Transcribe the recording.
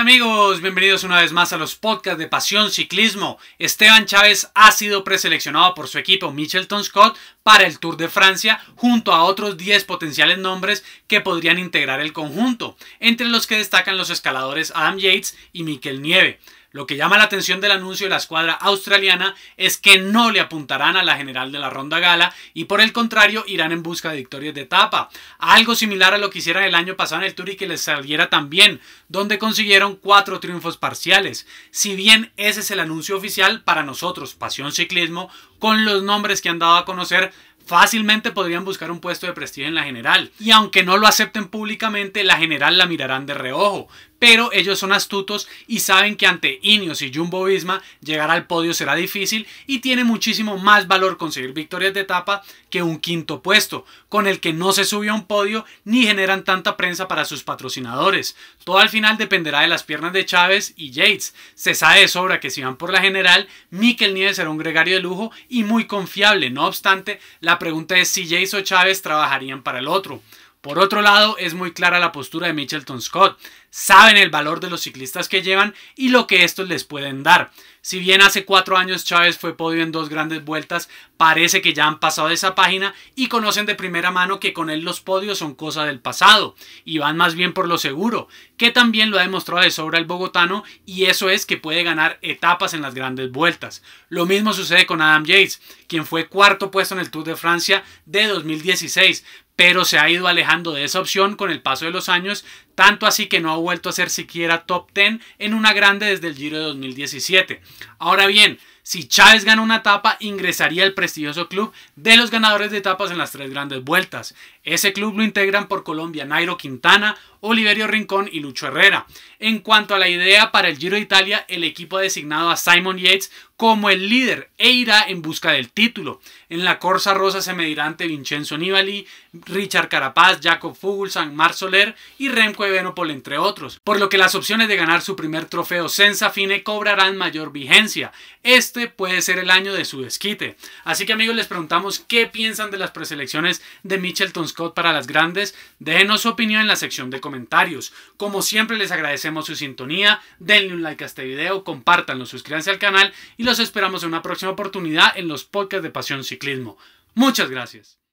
amigos, bienvenidos una vez más a los podcasts de Pasión Ciclismo. Esteban Chávez ha sido preseleccionado por su equipo Michelton Scott para el Tour de Francia junto a otros 10 potenciales nombres que podrían integrar el conjunto, entre los que destacan los escaladores Adam Yates y Miquel Nieve. Lo que llama la atención del anuncio de la escuadra australiana es que no le apuntarán a la general de la ronda gala y por el contrario irán en busca de victorias de etapa, algo similar a lo que hicieron el año pasado en el Tour y que les saliera también, donde consiguieron cuatro triunfos parciales. Si bien ese es el anuncio oficial para nosotros, Pasión Ciclismo, con los nombres que han dado a conocer, fácilmente podrían buscar un puesto de prestigio en la general. Y aunque no lo acepten públicamente, la general la mirarán de reojo, pero ellos son astutos y saben que ante Ineos y Jumbo Visma llegar al podio será difícil y tiene muchísimo más valor conseguir victorias de etapa que un quinto puesto, con el que no se sube a un podio ni generan tanta prensa para sus patrocinadores. Todo al final dependerá de las piernas de Chávez y Yates. Se sabe de sobra que si van por la general, Mikel Nieves será un gregario de lujo y muy confiable. No obstante, la pregunta es si Yates o Chávez trabajarían para el otro. Por otro lado, es muy clara la postura de Mitchelton Scott. Saben el valor de los ciclistas que llevan y lo que estos les pueden dar. Si bien hace cuatro años Chávez fue podio en dos grandes vueltas, parece que ya han pasado esa página y conocen de primera mano que con él los podios son cosa del pasado y van más bien por lo seguro que también lo ha demostrado de sobra el bogotano y eso es que puede ganar etapas en las grandes vueltas. Lo mismo sucede con Adam Yates, quien fue cuarto puesto en el Tour de Francia de 2016, pero se ha ido alejando de esa opción con el paso de los años, tanto así que no ha vuelto a ser siquiera top 10 en una grande desde el Giro de 2017. Ahora bien, si Chávez gana una etapa, ingresaría al prestigioso club de los ganadores de etapas en las tres grandes vueltas. Ese club lo integran por Colombia Nairo Quintana, Oliverio Rincón y Lucho Herrera. En cuanto a la idea para el Giro de Italia, el equipo ha designado a Simon Yates como el líder e irá en busca del título. En la Corsa Rosa se medirá ante Vincenzo Nibali, Richard Carapaz, Jacob Fuglsang, Mar Soler y Remco Evenepoel entre otros, por lo que las opciones de ganar su primer trofeo Senza Fine cobrarán mayor vigencia. Este este puede ser el año de su desquite. Así que amigos, les preguntamos qué piensan de las preselecciones de Michelton Scott para las grandes. Déjenos su opinión en la sección de comentarios. Como siempre, les agradecemos su sintonía. Denle un like a este video, compartanlo suscríbanse al canal y los esperamos en una próxima oportunidad en los podcasts de Pasión Ciclismo. Muchas gracias.